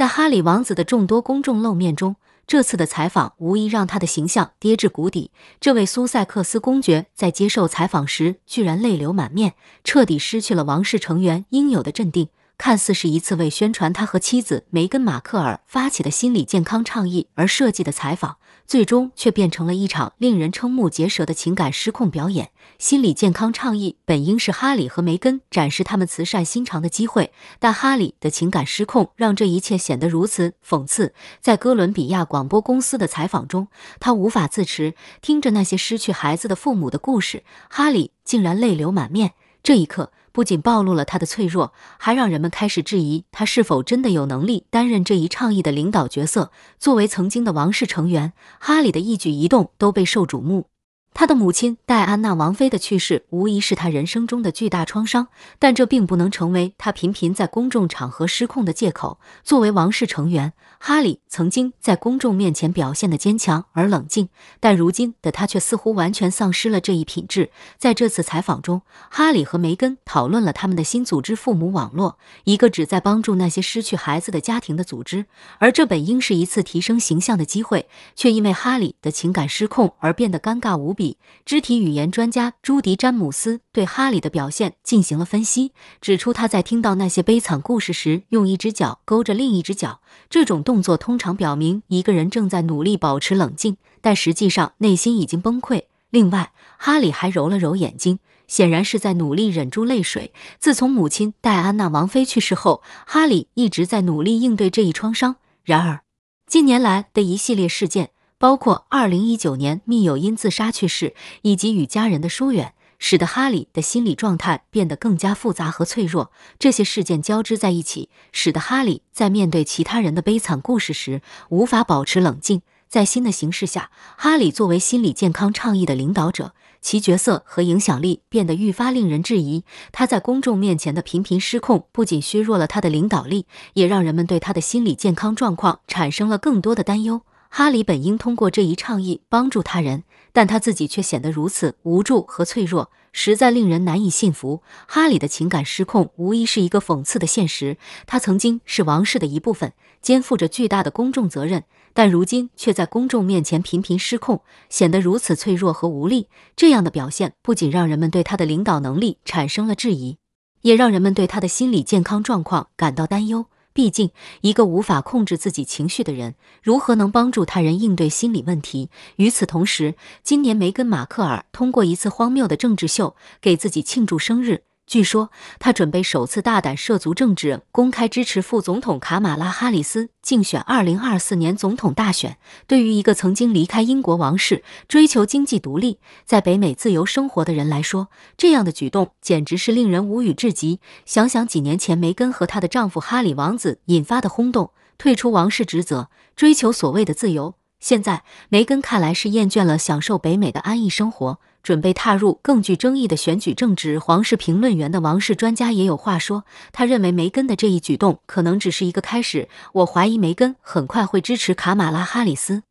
在哈里王子的众多公众露面中，这次的采访无疑让他的形象跌至谷底。这位苏塞克斯公爵在接受采访时，居然泪流满面，彻底失去了王室成员应有的镇定。看似是一次为宣传他和妻子梅根·马克尔发起的心理健康倡议而设计的采访，最终却变成了一场令人瞠目结舌的情感失控表演。心理健康倡议本应是哈里和梅根展示他们慈善心肠的机会，但哈里的情感失控让这一切显得如此讽刺。在哥伦比亚广播公司的采访中，他无法自持，听着那些失去孩子的父母的故事，哈里竟然泪流满面。这一刻。不仅暴露了他的脆弱，还让人们开始质疑他是否真的有能力担任这一倡议的领导角色。作为曾经的王室成员，哈里的一举一动都被受瞩目。他的母亲戴安娜王妃的去世无疑是他人生中的巨大创伤，但这并不能成为他频频在公众场合失控的借口。作为王室成员，哈里曾经在公众面前表现的坚强而冷静，但如今的他却似乎完全丧失了这一品质。在这次采访中，哈里和梅根讨论了他们的新组织——父母网络，一个旨在帮助那些失去孩子的家庭的组织。而这本应是一次提升形象的机会，却因为哈里的情感失控而变得尴尬无比。肢体语言专家朱迪·詹姆斯对哈里的表现进行了分析，指出他在听到那些悲惨故事时，用一只脚勾着另一只脚，这种动作通常表明一个人正在努力保持冷静，但实际上内心已经崩溃。另外，哈里还揉了揉眼睛，显然是在努力忍住泪水。自从母亲戴安娜王妃去世后，哈里一直在努力应对这一创伤。然而，近年来的一系列事件。包括二零一九年密友因自杀去世，以及与家人的疏远，使得哈里的心理状态变得更加复杂和脆弱。这些事件交织在一起，使得哈里在面对其他人的悲惨故事时无法保持冷静。在新的形势下，哈里作为心理健康倡议的领导者，其角色和影响力变得愈发令人质疑。他在公众面前的频频失控，不仅削弱了他的领导力，也让人们对他的心理健康状况产生了更多的担忧。哈里本应通过这一倡议帮助他人，但他自己却显得如此无助和脆弱，实在令人难以信服。哈里的情感失控无疑是一个讽刺的现实。他曾经是王室的一部分，肩负着巨大的公众责任，但如今却在公众面前频频失控，显得如此脆弱和无力。这样的表现不仅让人们对他的领导能力产生了质疑，也让人们对他的心理健康状况感到担忧。毕竟，一个无法控制自己情绪的人，如何能帮助他人应对心理问题？与此同时，今年梅根·马克尔通过一次荒谬的政治秀，给自己庆祝生日。据说，他准备首次大胆涉足政治，公开支持副总统卡马拉·哈里斯竞选2024年总统大选。对于一个曾经离开英国王室、追求经济独立、在北美自由生活的人来说，这样的举动简直是令人无语至极。想想几年前梅根和她的丈夫哈里王子引发的轰动，退出王室职责，追求所谓的自由。现在，梅根看来是厌倦了享受北美的安逸生活。准备踏入更具争议的选举政治。皇室评论员的王室专家也有话说，他认为梅根的这一举动可能只是一个开始。我怀疑梅根很快会支持卡马拉·哈里斯。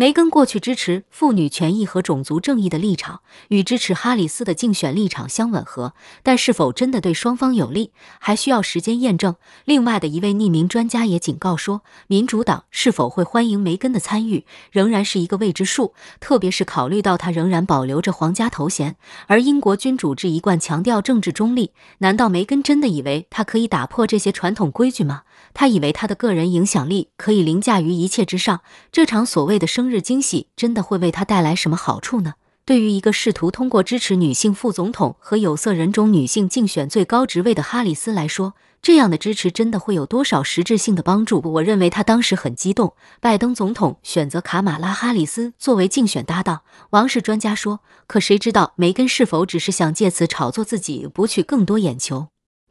梅根过去支持妇女权益和种族正义的立场，与支持哈里斯的竞选立场相吻合，但是否真的对双方有利，还需要时间验证。另外的一位匿名专家也警告说，民主党是否会欢迎梅根的参与，仍然是一个未知数。特别是考虑到她仍然保留着皇家头衔，而英国君主制一贯强调政治中立，难道梅根真的以为她可以打破这些传统规矩吗？他以为他的个人影响力可以凌驾于一切之上。这场所谓的生日惊喜真的会为他带来什么好处呢？对于一个试图通过支持女性副总统和有色人种女性竞选最高职位的哈里斯来说，这样的支持真的会有多少实质性的帮助？我认为他当时很激动。拜登总统选择卡马拉·哈里斯作为竞选搭档，王室专家说。可谁知道梅根是否只是想借此炒作自己，博取更多眼球？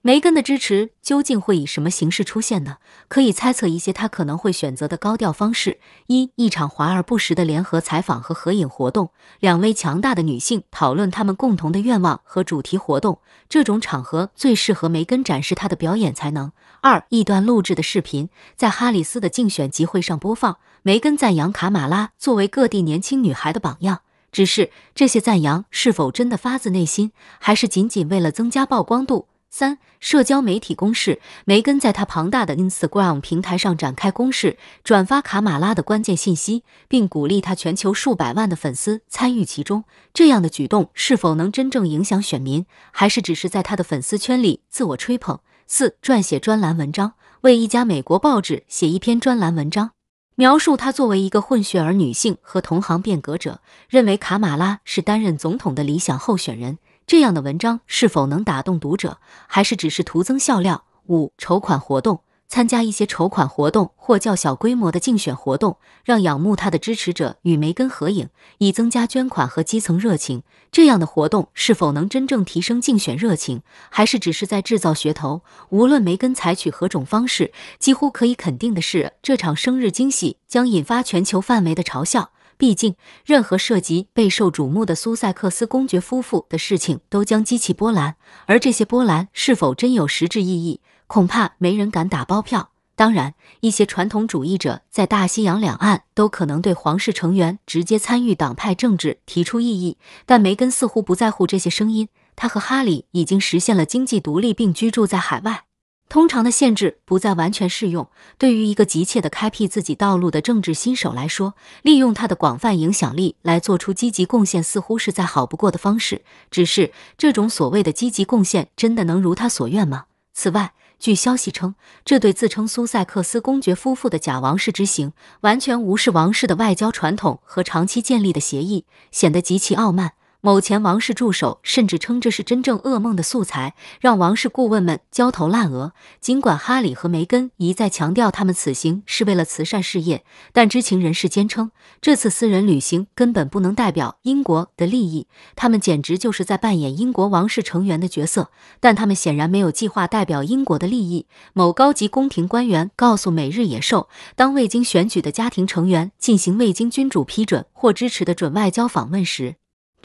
梅根的支持究竟会以什么形式出现呢？可以猜测一些她可能会选择的高调方式：一，一场华而不实的联合采访和合影活动，两位强大的女性讨论他们共同的愿望和主题活动。这种场合最适合梅根展示她的表演才能。二，一段录制的视频在哈里斯的竞选集会上播放，梅根赞扬卡马拉作为各地年轻女孩的榜样。只是这些赞扬是否真的发自内心，还是仅仅为了增加曝光度？三、社交媒体攻势。梅根在她庞大的 Instagram 平台上展开攻势，转发卡马拉的关键信息，并鼓励她全球数百万的粉丝参与其中。这样的举动是否能真正影响选民，还是只是在她的粉丝圈里自我吹捧？四、撰写专栏文章。为一家美国报纸写一篇专栏文章，描述她作为一个混血儿女性和同行变革者，认为卡马拉是担任总统的理想候选人。这样的文章是否能打动读者，还是只是徒增笑料？五、筹款活动，参加一些筹款活动或较小规模的竞选活动，让仰慕他的支持者与梅根合影，以增加捐款和基层热情。这样的活动是否能真正提升竞选热情，还是只是在制造噱头？无论梅根采取何种方式，几乎可以肯定的是，这场生日惊喜将引发全球范围的嘲笑。毕竟，任何涉及备受瞩目的苏塞克斯公爵夫妇的事情，都将激起波澜。而这些波澜是否真有实质意义，恐怕没人敢打包票。当然，一些传统主义者在大西洋两岸都可能对皇室成员直接参与党派政治提出异议，但梅根似乎不在乎这些声音。他和哈里已经实现了经济独立，并居住在海外。通常的限制不再完全适用。对于一个急切的开辟自己道路的政治新手来说，利用他的广泛影响力来做出积极贡献，似乎是再好不过的方式。只是这种所谓的积极贡献，真的能如他所愿吗？此外，据消息称，这对自称苏塞克斯公爵夫妇的假王室之行，完全无视王室的外交传统和长期建立的协议，显得极其傲慢。某前王室助手甚至称这是真正噩梦的素材，让王室顾问们焦头烂额。尽管哈里和梅根一再强调他们此行是为了慈善事业，但知情人士坚称，这次私人旅行根本不能代表英国的利益。他们简直就是在扮演英国王室成员的角色，但他们显然没有计划代表英国的利益。某高级宫廷官员告诉《每日野兽》，当未经选举的家庭成员进行未经君主批准或支持的准外交访问时，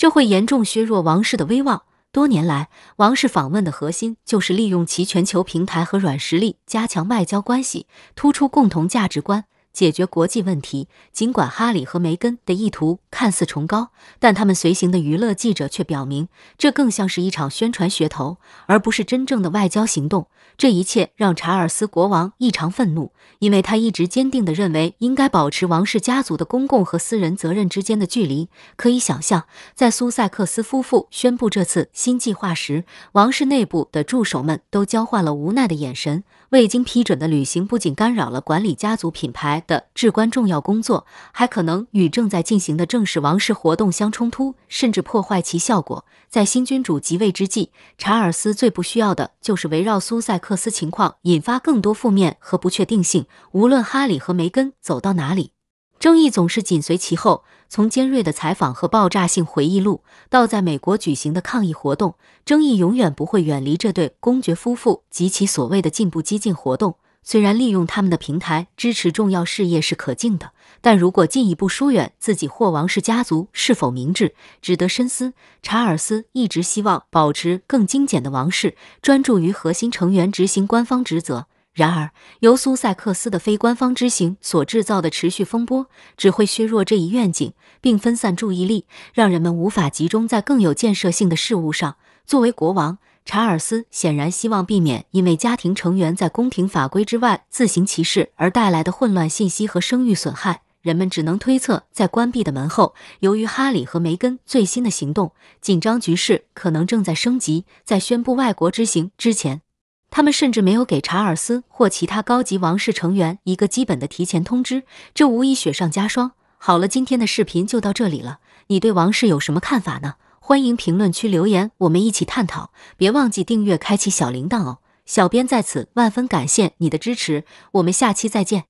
这会严重削弱王室的威望。多年来，王室访问的核心就是利用其全球平台和软实力，加强外交关系，突出共同价值观。解决国际问题。尽管哈里和梅根的意图看似崇高，但他们随行的娱乐记者却表明，这更像是一场宣传噱头，而不是真正的外交行动。这一切让查尔斯国王异常愤怒，因为他一直坚定地认为应该保持王室家族的公共和私人责任之间的距离。可以想象，在苏塞克斯夫妇宣布这次新计划时，王室内部的助手们都交换了无奈的眼神。未经批准的旅行不仅干扰了管理家族品牌的至关重要工作，还可能与正在进行的正式王室活动相冲突，甚至破坏其效果。在新君主即位之际，查尔斯最不需要的就是围绕苏塞克斯情况引发更多负面和不确定性。无论哈里和梅根走到哪里。争议总是紧随其后，从尖锐的采访和爆炸性回忆录，到在美国举行的抗议活动，争议永远不会远离这对公爵夫妇及其所谓的进步激进活动。虽然利用他们的平台支持重要事业是可敬的，但如果进一步疏远自己或王室家族是否明智，值得深思。查尔斯一直希望保持更精简的王室，专注于核心成员执行官方职责。然而，由苏塞克斯的非官方之行所制造的持续风波，只会削弱这一愿景，并分散注意力，让人们无法集中在更有建设性的事物上。作为国王，查尔斯显然希望避免因为家庭成员在宫廷法规之外自行其事而带来的混乱信息和声誉损害。人们只能推测，在关闭的门后，由于哈里和梅根最新的行动，紧张局势可能正在升级。在宣布外国之行之前。他们甚至没有给查尔斯或其他高级王室成员一个基本的提前通知，这无疑雪上加霜。好了，今天的视频就到这里了。你对王室有什么看法呢？欢迎评论区留言，我们一起探讨。别忘记订阅、开启小铃铛哦。小编在此万分感谢你的支持，我们下期再见。